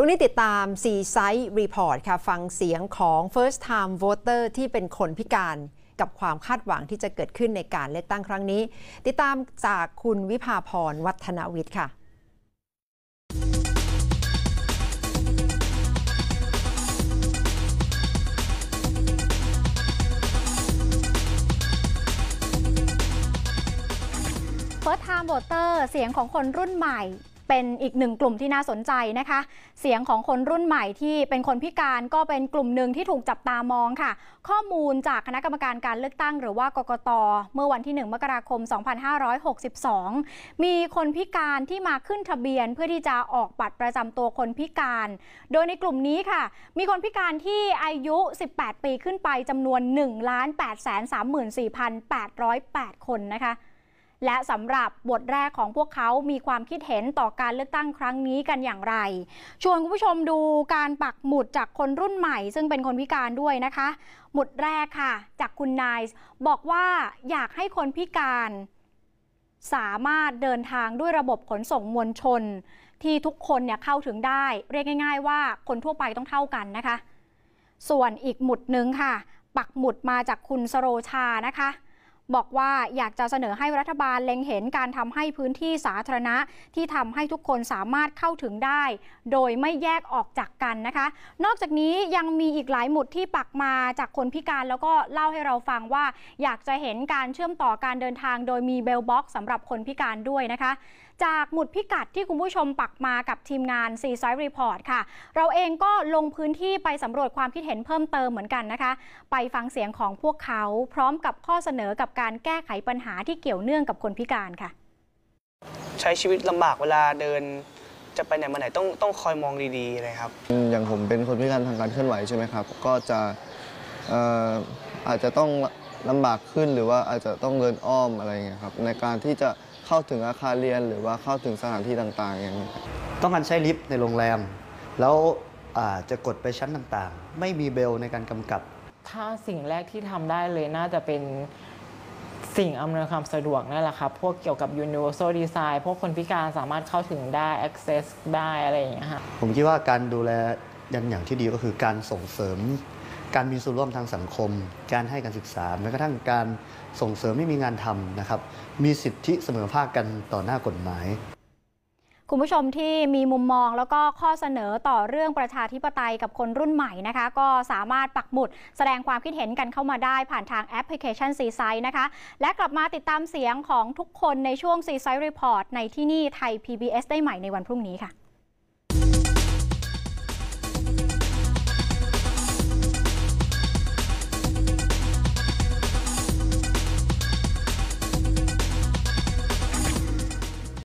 ช่วงนี้ติดตาม 4 s i ซ e Report ค่ะ ฟังเสียงของ First Time Voter ที่เป็นคนพิการกับความคาดหวังที่จะเกิดขึ้นในการเลือกตั้งครั้งนี้ ติดตามจากคุณวิภาพรวัฒนวิทย์ค่ะเร์สไทม์โบเตอร์เสียงของคนรุ่นใหม่เป็นอีกหนึ่งกลุ่มที่น่าสนใจนะคะ เสียงของคนรุ่นใหม่ที่เป็นคนพิการก็เป็นกลุ่มหนึ่งที่ถูกจับตามองค่ะ ข้อมูลจากคณะกรรมการการเลือกตั้งหรือว่ากกต เมื่อวันที่1มกราคม2562 มีคนพิการที่มาขึ้นทะเบียนเพื่อที่จะออกบัตรประจำตัวคนพิการ โดยในกลุ่มนี้ค่ะ มีคนพิการที่อายุ 18 ปีขึ้นไปจำนวน1 8 3 4 8 0 8 คนนะคะและสำหรับบทแรกของพวกเขามีความคิดเห็นต่อการเลือกตั้งครั้งนี้กันอย่างไร ชวนคุณผู้ชมดูการปักหมุดจากคนรุ่นใหม่ ซึ่งเป็นคนพิการด้วยนะคะ หมุดแรกค่ะ จากคุณนายบอกว่าอยากให้คนพิการ สามารถเดินทางด้วยระบบขนส่งมวลชน ที่ทุกคนเนี่ยเข้าถึงได้ เรียกง่าย ๆ ว่าคนทั่วไปต้องเท่ากันนะคะ ส่วนอีกหมุดหนึ่งค่ะ ปักหมุดมาจากคุณสโรชานะคะบอกว่าอยากจะเสนอให้รัฐบาลเล็งเห็นการทำให้พื้นที่สาธารณะ ที่ทำให้ทุกคนสามารถเข้าถึงได้ โดยไม่แยกออกจากกันนะคะ นอกจากนี้ยังมีอีกหลายหมุดที่ปักมาจากคนพิการแล้วก็เล่าให้เราฟังว่าอยากจะเห็นการเชื่อมต่อการเดินทางโดยมีเบลบ็อกสำหรับคนพิการด้วยนะคะจากหมุดพิกัดที่คุณผู้ชมปักมากับทีมงานซีซอยรีพอร์ตค่ะ เราเองก็ลงพื้นที่ไปสำรวจความคิดเห็นเพิ่มเติมเหมือนกันนะคะ ไปฟังเสียงของพวกเขาพร้อมกับข้อเสนอกับการแก้ไขปัญหาที่เกี่ยวเนื่องกับคนพิการค่ะ ใช้ชีวิตลำบากเวลาเดินจะไปไหน มาไหน ต้องต้องคอยมองดี ๆ เลยครับ อย่างผมเป็นคนพิการทางการเคลื่อนไหวใช่ไหมครับก็จะอาจจะต้องลำบากขึ้นหรือว่าอาจจะต้องเดินอ้อมอะไรเงี้ยครับในการที่จะเข้าถึงอาคารเรียน หรือว่าเข้าถึงสถานที่ต่างๆอย่างนี้ต้องการใช้ลิฟต์ในโรงแรม แล้วจะกดไปชั้นต่างๆ ไม่มีเบลในการกำกับ ถ้าสิ่งแรกที่ทำได้เลยน่าจะเป็นสิ่งอำนวยความสะดวกนั่นแหละครับพวกเกี่ยวกับ universal design พวกคนพิการสามารถเข้าถึงได้ access ได้อะไรอย่างเงี้ยผมคิดว่าการดูแลยันอย่างที่ดีก็คือการส่งเสริมการมีส่วนร่วมทางสังคม การให้การศึกษาแม้กระทั่งการส่งเสริมไม่มีงานทำนะครับ มีสิทธิเสมอภาคกันต่อหน้ากฎหมาย คุณผู้ชมที่มีมุมมองแล้วก็ข้อเสนอต่อเรื่องประชาธิปไตยกับคนรุ่นใหม่นะคะ ก็สามารถปักหมุดแสดงความคิดเห็นกันเข้ามาได้ผ่านทางแอปพลิเคชันซีไซนะคะ และกลับมาติดตามเสียงของทุกคนในช่วงซีไซรีพอร์ตในที่นี่ไทย PBS ได้ใหม่ในวันพรุ่งนี้ค่ะ